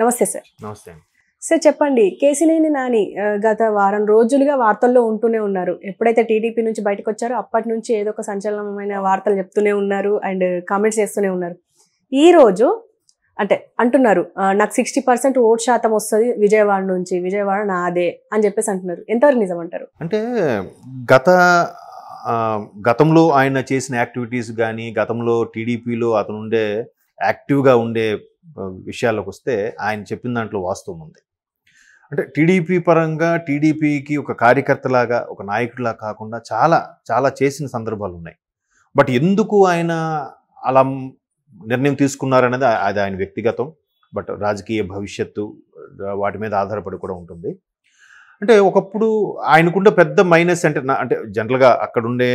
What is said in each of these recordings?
నమస్తే సార్ నమస్తే సార్ చెప్పండి కేసినేని నాని గత వారం రోజులుగా వార్తల్లో ఉంటూనే ఉన్నారు ఎప్పుడైతే టీడీపీ నుంచి బయటకు వచ్చారో అప్పటి నుంచి ఏదో ఒక సంచలనమైన వార్తలు చెప్తూనే ఉన్నారు అండ్ కామెంట్స్ చేస్తూనే ఉన్నారు ఈ రోజు అంటే అంటున్నారు నాకు సిక్స్టీ పర్సెంట్ ఓట్ శాతం వస్తుంది విజయవాడ నుంచి విజయవాడ నాదే అని చెప్పేసి అంటున్నారు ఎంతవరకు నిజం అంటారు అంటే గత గతంలో ఆయన చేసిన యాక్టివిటీస్ కానీ గతంలో టీడీపీలో అతను ఉండే యాక్టివ్గా ఉండే విషయాల్లోకి వస్తే ఆయన చెప్పిన దాంట్లో వాస్తవం ఉంది అంటే టీడీపీ పరంగా టీడీపీకి ఒక కార్యకర్తలాగా ఒక నాయకుడిలా కాకుండా చాలా చాలా చేసిన సందర్భాలు ఉన్నాయి బట్ ఎందుకు ఆయన అలా నిర్ణయం తీసుకున్నారనేది అది ఆయన వ్యక్తిగతం బట్ రాజకీయ భవిష్యత్తు వాటి మీద ఆధారపడి కూడా ఉంటుంది అంటే ఒకప్పుడు ఆయనకుండే పెద్ద మైనస్ అంటే అంటే జనరల్గా అక్కడుండే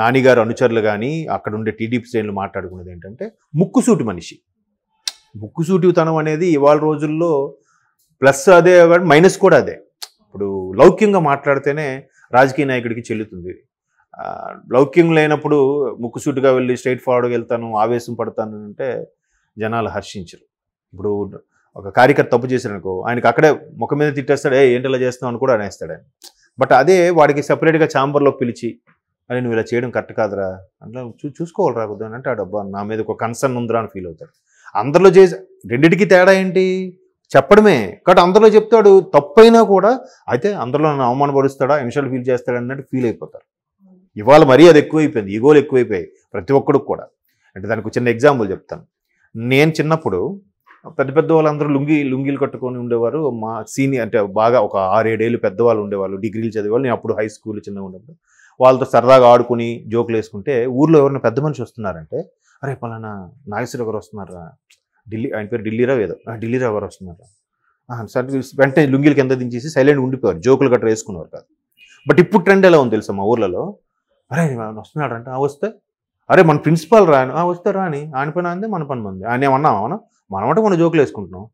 నానిగారు అనుచరులు కానీ అక్కడుండే టీడీపీ శ్రేణులు మాట్లాడుకునేది ఏంటంటే ముక్కుసూటి మనిషి ముక్కుసూటితనం అనేది ఇవాళ రోజుల్లో ప్లస్ అదే మైనస్ కూడా అదే ఇప్పుడు లౌక్యంగా మాట్లాడితేనే రాజకీయ నాయకుడికి చెల్లుతుంది లౌక్యం లేనప్పుడు ముక్కుసూటిగా వెళ్ళి స్ట్రైట్ ఫార్వర్డ్గా వెళ్తాను ఆవేశం పడతాను అంటే జనాలు హర్షించరు ఇప్పుడు ఒక కార్యకర్త తప్పు చేశారనుకో ఆయనకు అక్కడే ముఖం మీద తిట్టేస్తాడు ఏ ఏంటి ఇలా చేస్తున్నావు అని కూడా అనేస్తాడు ఆయన బట్ అదే వాడికి సపరేట్గా ఛాంబర్లో పిలిచి అని నువ్వు ఇలా చేయడం కరెక్ట్ కాదురా అంటే చూ చూసుకోవాలి రాకూడదు అంటే ఆ డబ్బా నా మీద ఒక కన్సర్న్ ఉందిరా అని ఫీల్ అవుతాడు అందరిలో చేసి రెండిటికి తేడా ఏంటి చెప్పడమే కాబట్టి అందరిలో చెప్తాడు తప్పైనా కూడా అయితే అందరిలో నన్ను అవమానపరుస్తాడా ఇన్షల్ ఫీల్ చేస్తాడు అన్నట్టు ఫీల్ అయిపోతారు ఇవాళ మరీ అది ఎక్కువైపోయింది ఈగోలు ఎక్కువైపోయాయి ప్రతి ఒక్కడికి కూడా అంటే దానికి చిన్న ఎగ్జాంపుల్ చెప్తాను నేను చిన్నప్పుడు పెద్ద పెద్ద వాళ్ళందరూ లుంగి లుంగీలు కట్టుకొని ఉండేవారు మా సీనియర్ అంటే బాగా ఒక ఆరేడేళ్ళు పెద్దవాళ్ళు ఉండేవాళ్ళు డిగ్రీలు చదివేవాళ్ళు నేను అప్పుడు హై స్కూల్ చిన్నగా ఉండేవాళ్ళు వాళ్ళతో సరదాగా ఆడుకుని జోకులు వేసుకుంటే ఊర్లో ఎవరైనా పెద్ద మనిషి వస్తున్నారంటే అరే పలానా నాగేశ్వరరావు గారు వస్తున్నారా ఢిల్లీ ఆయన పేరు ఢిల్లీరావు ఏదో ఢిల్లీరావు గారు వస్తున్నారా సరే వెంటనే లుంగీలు కింద దించేసి సైలెంట్ ఉండిపోయారు జోకులు గట్రా వేసుకున్నారు కాదు బట్ ఇప్పుడు ట్రెండ్ ఎలా ఉంది తెలుసా మా ఊర్లలో అరే వస్తున్నాడు అంటే ఆ వస్తే అరే మన ప్రిన్సిపాల్ రాను ఆ వస్తే రాని ఆయన పని అంది మన పని మంది ఆయన ఏమన్నా అవునా అంటే మన జోకులు వేసుకుంటున్నాం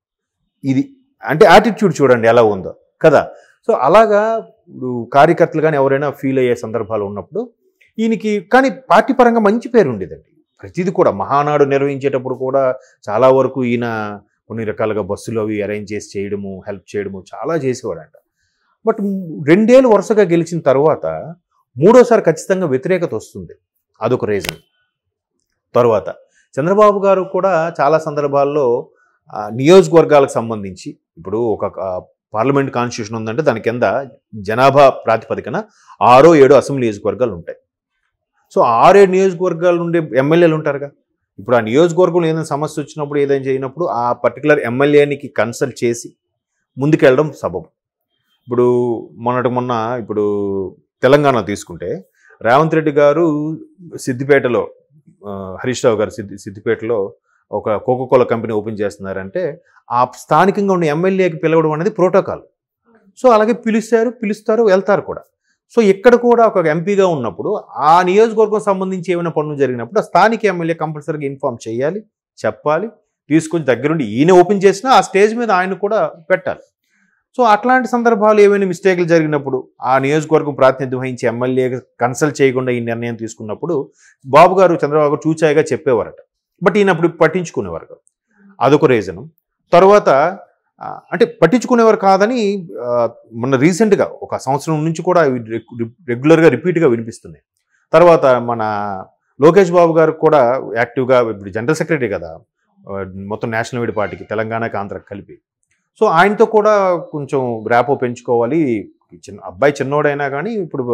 ఇది అంటే యాటిట్యూడ్ చూడండి ఎలా ఉందో కదా సో అలాగా ఇప్పుడు కార్యకర్తలు కానీ ఎవరైనా ఫీల్ అయ్యే సందర్భాలు ఉన్నప్పుడు ఈయనకి కానీ పార్టీ పరంగా మంచి పేరు ఉండేదండి ప్రతిది కూడా మహానాడు నిర్వహించేటప్పుడు కూడా చాలా వరకు ఈయన కొన్ని రకాలుగా బస్సులు అవి అరేంజ్ చేసి చేయడము హెల్ప్ చేయడము చాలా చేసేవాడంట బట్ రెండేళ్ళు వరుసగా గెలిచిన తర్వాత మూడోసారి ఖచ్చితంగా వ్యతిరేకత వస్తుంది అదొక రీజన్ తర్వాత చంద్రబాబు గారు కూడా చాలా సందర్భాల్లో నియోజకవర్గాలకు సంబంధించి ఇప్పుడు ఒక పార్లమెంట్ కాన్స్టిట్యూషన్ ఉందంటే దాని కింద జనాభా ప్రాతిపదికన ఆరో ఏడో అసెంబ్లీ నియోజకవర్గాలు ఉంటాయి సో ఆరేడు నియోజకవర్గాలు ఉండే ఎమ్మెల్యేలు ఉంటారుగా ఇప్పుడు ఆ నియోజకవర్గంలో ఏదైనా సమస్య వచ్చినప్పుడు ఏదైనా చేయనప్పుడు ఆ పర్టికులర్ ఎమ్మెల్యేనికి కన్సల్ట్ చేసి ముందుకెళ్ళడం సబబు ఇప్పుడు మొన్నటి మొన్న ఇప్పుడు తెలంగాణ తీసుకుంటే రేవంత్ రెడ్డి గారు సిద్దిపేటలో హరీష్ రావు గారు సిద్ది సిద్దిపేటలో ఒక కోకోకోల కంపెనీ ఓపెన్ చేస్తున్నారంటే ఆ స్థానికంగా ఉన్న ఎమ్మెల్యేకి పిలవడం అనేది ప్రోటోకాల్ సో అలాగే పిలుస్తారు పిలుస్తారు వెళ్తారు కూడా సో ఇక్కడ కూడా ఒక ఎంపీగా ఉన్నప్పుడు ఆ నియోజకవర్గం సంబంధించి ఏమైనా పనులు జరిగినప్పుడు ఆ స్థానిక ఎమ్మెల్యే కంపల్సరీగా ఇన్ఫామ్ చేయాలి చెప్పాలి తీసుకొని దగ్గరుండి ఈయన ఓపెన్ చేసినా ఆ స్టేజ్ మీద ఆయన కూడా పెట్టాలి సో అట్లాంటి సందర్భాలు ఏమైనా మిస్టేక్లు జరిగినప్పుడు ఆ నియోజకవర్గం ప్రాతినిధ్యం వహించి ఎమ్మెల్యే కన్సల్ట్ చేయకుండా ఈ నిర్ణయం తీసుకున్నప్పుడు బాబు గారు చంద్రబాబు గారు చూచాయిగా చెప్పేవారట బట్ ఈయన అప్పుడు పట్టించుకునేవారు అదొక రీజను తర్వాత అంటే పట్టించుకునేవారు కాదని మొన్న రీసెంట్గా ఒక సంవత్సరం నుంచి కూడా రెగ్యులర్గా రిపీట్గా వినిపిస్తున్నాయి తర్వాత మన లోకేష్ బాబు గారు కూడా యాక్టివ్గా ఇప్పుడు జనరల్ సెక్రటరీ కదా మొత్తం నేషనల్ వీడి పార్టీకి తెలంగాణకి ఆంధ్ర కలిపి సో ఆయనతో కూడా కొంచెం గ్రాపో పెంచుకోవాలి చిన్న అబ్బాయి చిన్నోడైనా కానీ ఇప్పుడు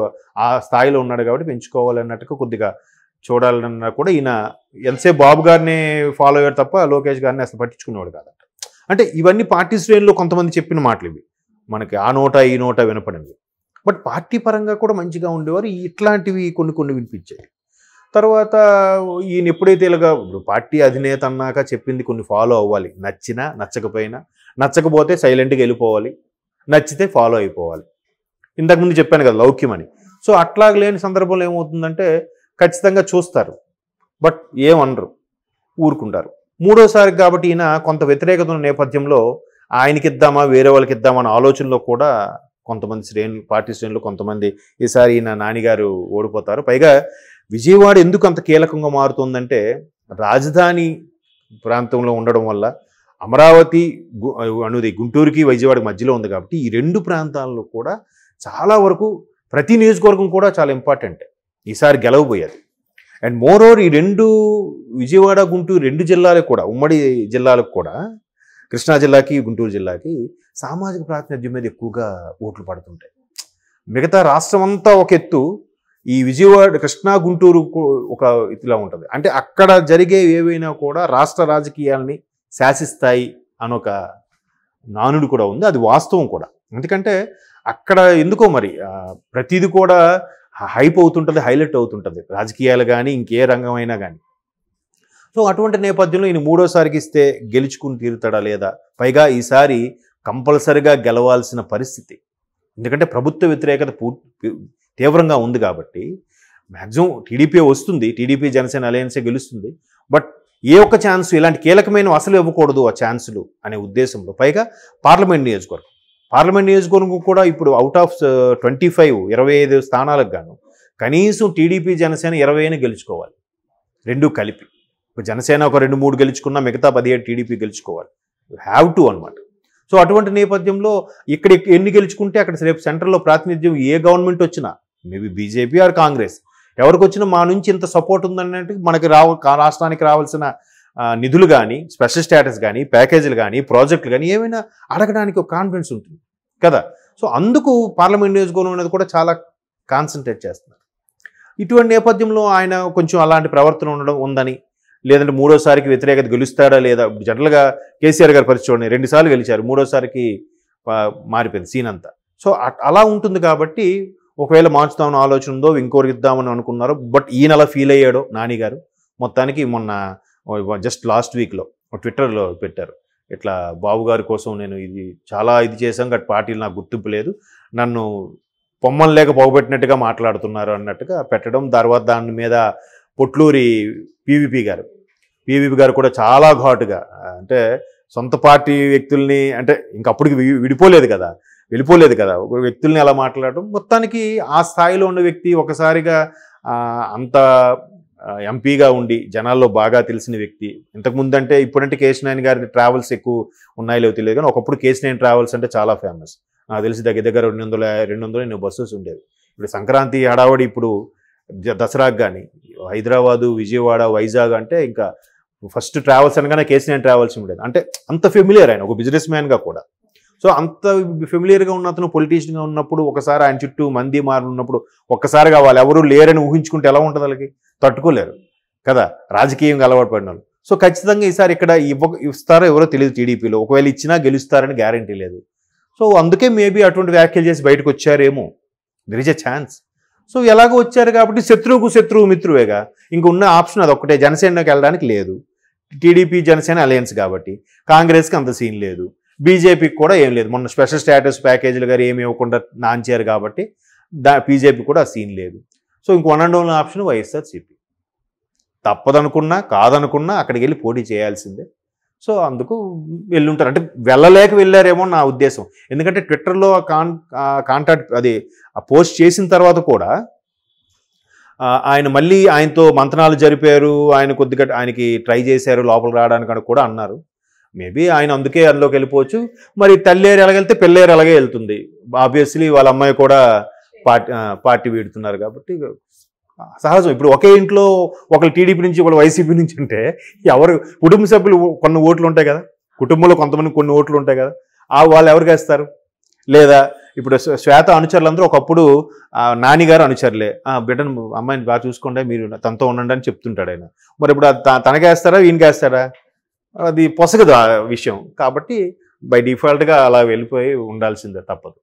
ఆ స్థాయిలో ఉన్నాడు కాబట్టి పెంచుకోవాలి అన్నట్టుగా కొద్దిగా చూడాలన్నా కూడా ఈయన ఎంతసేపు బాబు గారిని ఫాలో అయ్యాడు తప్ప లోకేష్ గారిని అసలు పట్టించుకునేవాడు కాదంట అంటే ఇవన్నీ పార్టీ శ్రేణిలో కొంతమంది చెప్పిన మాటలు ఇవి మనకి ఆ నోట ఈ నోట వినపడినవి బట్ పార్టీ పరంగా కూడా మంచిగా ఉండేవారు ఇట్లాంటివి కొన్ని కొన్ని వినిపించాయి తర్వాత ఈయన ఎప్పుడైతే ఇలాగా ఇప్పుడు పార్టీ అధినేత అన్నాక చెప్పింది కొన్ని ఫాలో అవ్వాలి నచ్చినా నచ్చకపోయినా నచ్చకపోతే సైలెంట్గా వెళ్ళిపోవాలి నచ్చితే ఫాలో అయిపోవాలి ఇంతకుముందు చెప్పాను కదా లౌక్యం అని సో అట్లాగ లేని సందర్భంలో ఏమవుతుందంటే ఖచ్చితంగా చూస్తారు బట్ ఏమనరు ఊరుకుంటారు మూడోసారి కాబట్టి ఈయన కొంత వ్యతిరేకత ఉన్న నేపథ్యంలో ఆయనకి ఇద్దామా వేరే వాళ్ళకి ఇద్దామా అనే ఆలోచనలో కూడా కొంతమంది శ్రేణులు పార్టీ శ్రేణులు కొంతమంది ఈసారి ఈయన నానిగారు ఓడిపోతారు పైగా విజయవాడ ఎందుకు అంత కీలకంగా మారుతుందంటే రాజధాని ప్రాంతంలో ఉండడం వల్ల అమరావతి అనేది గుంటూరుకి వైజవాడికి మధ్యలో ఉంది కాబట్టి ఈ రెండు ప్రాంతాల్లో కూడా చాలా వరకు ప్రతి నియోజకవర్గం కూడా చాలా ఇంపార్టెంట్ ఈసారి గెలవబోయేది అండ్ మోర్ ఓవర్ ఈ రెండు విజయవాడ గుంటూరు రెండు జిల్లాలకు కూడా ఉమ్మడి జిల్లాలకు కూడా కృష్ణా జిల్లాకి గుంటూరు జిల్లాకి సామాజిక ప్రాతినిధ్యం మీద ఎక్కువగా ఓట్లు పడుతుంటాయి మిగతా రాష్ట్రం అంతా ఒక ఎత్తు ఈ విజయవాడ కృష్ణా గుంటూరు ఒక ఇదిలా ఉంటుంది అంటే అక్కడ జరిగే ఏవైనా కూడా రాష్ట్ర రాజకీయాలని శాసిస్తాయి అని ఒక నానుడు కూడా ఉంది అది వాస్తవం కూడా ఎందుకంటే అక్కడ ఎందుకో మరి ప్రతిది కూడా హైప్ అవుతుంటుంది హైలైట్ అవుతుంటుంది రాజకీయాలు కానీ ఇంకే రంగం అయినా కానీ సో అటువంటి నేపథ్యంలో ఈయన మూడోసారికి ఇస్తే గెలుచుకుని తీరుతాడా లేదా పైగా ఈసారి కంపల్సరిగా గెలవాల్సిన పరిస్థితి ఎందుకంటే ప్రభుత్వ వ్యతిరేకత పూర్తి తీవ్రంగా ఉంది కాబట్టి మ్యాక్సిమం టీడీపీ వస్తుంది టీడీపీ జనసేన అలయన్సే గెలుస్తుంది బట్ ఏ ఒక్క ఛాన్స్ ఇలాంటి కీలకమైన అసలు ఇవ్వకూడదు ఆ ఛాన్సులు అనే ఉద్దేశంలో పైగా పార్లమెంట్ నియోజకవర్గం పార్లమెంట్ నియోజకవర్గం కూడా ఇప్పుడు అవుట్ ఆఫ్ ట్వంటీ ఫైవ్ ఇరవై ఐదు స్థానాలకు గాను కనీసం టీడీపీ జనసేన అయిన గెలుచుకోవాలి రెండు కలిపి ఇప్పుడు జనసేన ఒక రెండు మూడు గెలుచుకున్నా మిగతా పదిహేడు టీడీపీ గెలుచుకోవాలి హ్యావ్ టు అనమాట సో అటువంటి నేపథ్యంలో ఇక్కడ ఎన్ని గెలుచుకుంటే అక్కడ రేపు సెంటర్లో ప్రాతినిధ్యం ఏ గవర్నమెంట్ వచ్చినా మేబీ బీజేపీ ఆర్ కాంగ్రెస్ ఎవరికి వచ్చినా మా నుంచి ఇంత సపోర్ట్ ఉందన్నట్టు మనకి రావ రాష్ట్రానికి రావాల్సిన నిధులు కానీ స్పెషల్ స్టేటస్ కానీ ప్యాకేజీలు కానీ ప్రాజెక్టులు కానీ ఏమైనా అడగడానికి ఒక కాన్ఫిడెన్స్ ఉంటుంది కదా సో అందుకు పార్లమెంట్ నియోజకవర్గం అనేది కూడా చాలా కాన్సన్ట్రేట్ చేస్తున్నారు ఇటువంటి నేపథ్యంలో ఆయన కొంచెం అలాంటి ప్రవర్తన ఉండడం ఉందని లేదంటే మూడోసారికి వ్యతిరేకత గెలుస్తాడా లేదా జనరల్గా కేసీఆర్ గారు పరిచయం రెండుసార్లు గెలిచారు మూడోసారికి మారిపోయింది సీన్ అంతా సో అలా ఉంటుంది కాబట్టి ఒకవేళ మార్చుదామని ఆలోచన ఉందో ఇంకోరికి ఇద్దామని అనుకున్నారు బట్ ఈయన అలా ఫీల్ అయ్యాడో నాని గారు మొత్తానికి మొన్న జస్ట్ లాస్ట్ వీక్లో ట్విట్టర్లో పెట్టారు ఇట్లా బాబు గారి కోసం నేను ఇది చాలా ఇది చేశాం గట్ పార్టీలు నాకు గుర్తింపు లేదు నన్ను పొమ్మలు లేక పోగొట్టినట్టుగా మాట్లాడుతున్నారు అన్నట్టుగా పెట్టడం తర్వాత దాని మీద పొట్లూరి పీవీపీ గారు పీవీపీ గారు కూడా చాలా ఘాటుగా అంటే సొంత పార్టీ వ్యక్తుల్ని అంటే ఇంకప్పటికి విడిపోలేదు కదా వెళ్ళిపోలేదు కదా వ్యక్తుల్ని అలా మాట్లాడడం మొత్తానికి ఆ స్థాయిలో ఉన్న వ్యక్తి ఒకసారిగా అంత ఎంపీగా ఉండి జనాల్లో బాగా తెలిసిన వ్యక్తి ఇంతకుముందు అంటే ఇప్పుడంటే నాయన్ గారి ట్రావెల్స్ ఎక్కువ ఉన్నాయో లేవు తెలియదు కానీ ఒకప్పుడు కేశనాయన్ ట్రావెల్స్ అంటే చాలా ఫేమస్ నాకు తెలిసి దగ్గర దగ్గర రెండు వందల రెండు వందల ఎన్నో బస్సెస్ ఉండేవి ఇప్పుడు సంక్రాంతి హడావడి ఇప్పుడు దసరాకు కానీ హైదరాబాదు విజయవాడ వైజాగ్ అంటే ఇంకా ఫస్ట్ ట్రావెల్స్ అనగానే కేసీఆర్ ట్రావెల్స్ ఉండేది అంటే అంత ఫెమిలియర్ ఆయన ఒక బిజినెస్ మ్యాన్గా కూడా సో అంత ఫెమిలియర్గా ఉన్న అతను పొలిటీషియన్గా ఉన్నప్పుడు ఒకసారి ఆయన చుట్టూ మంది ఉన్నప్పుడు ఒక్కసారిగా వాళ్ళు ఎవరు లేరని ఊహించుకుంటే ఎలా ఉంటుంది వాళ్ళకి తట్టుకోలేరు కదా రాజకీయంగా అలవాటు పడిన వాళ్ళు సో ఖచ్చితంగా ఈసారి ఇక్కడ ఇవ్వ ఇస్తారో ఎవరో తెలియదు టీడీపీలో ఒకవేళ ఇచ్చినా గెలుస్తారని గ్యారంటీ లేదు సో అందుకే మేబీ అటువంటి వ్యాఖ్యలు చేసి బయటకు వచ్చారేమో there is a chance so ఎలాగో వచ్చారు కాబట్టి శత్రువుకు శత్రువు మిత్రువేగా ఇంక ఉన్న ఆప్షన్ అది ఒక్కటే జనసేనకి వెళ్ళడానికి లేదు టీడీపీ జనసేన అలయన్స్ కాబట్టి కాంగ్రెస్కి అంత సీన్ లేదు బీజేపీకి కూడా ఏం లేదు మొన్న స్పెషల్ స్టేటస్ ప్యాకేజీలు గారు ఏమి ఇవ్వకుండా నాంచారు కాబట్టి దా బీజేపీ కూడా సీన్ లేదు సో ఇంకో one and only option YSR CP తప్పదనుకున్నా కాదనుకున్నా అక్కడికి వెళ్ళి పోటీ చేయాల్సిందే సో అందుకు వెళ్ళుంటారు అంటే వెళ్ళలేక వెళ్ళారేమో నా ఉద్దేశం ఎందుకంటే ట్విట్టర్లో కాన్ కాంటాక్ట్ అది ఆ పోస్ట్ చేసిన తర్వాత కూడా ఆయన మళ్ళీ ఆయనతో మంతనాలు జరిపారు ఆయన కొద్దిగా ఆయనకి ట్రై చేశారు లోపలికి రావడానికి కూడా అన్నారు మేబీ ఆయన అందుకే అందులోకి వెళ్ళిపోవచ్చు మరి తల్లేరు ఎలాగెళ్తే పిల్లేరు ఎలాగే వెళ్తుంది ఆబ్వియస్లీ వాళ్ళ అమ్మాయి కూడా పార్టీ పార్టీ వీడుతున్నారు కాబట్టి సహజం ఇప్పుడు ఒకే ఇంట్లో ఒకళ్ళు టీడీపీ నుంచి ఒకళ్ళు వైసీపీ నుంచి ఉంటే ఎవరు కుటుంబ సభ్యులు కొన్ని ఓట్లు ఉంటాయి కదా కుటుంబంలో కొంతమంది కొన్ని ఓట్లు ఉంటాయి కదా ఆ వాళ్ళు ఎవరు వేస్తారు లేదా ఇప్పుడు శ్వేత అనుచరులందరూ ఒకప్పుడు నానిగారు అనుచరులే బిడ్డను అమ్మాయిని బాగా చూసుకోండి మీరు తనతో ఉండండి అని చెప్తుంటాడు ఆయన మరి ఇప్పుడు తనకేస్తారా ఈయనకేస్తారా అది పొసగదు ఆ విషయం కాబట్టి బై డిఫాల్ట్గా అలా వెళ్ళిపోయి ఉండాల్సిందే తప్పదు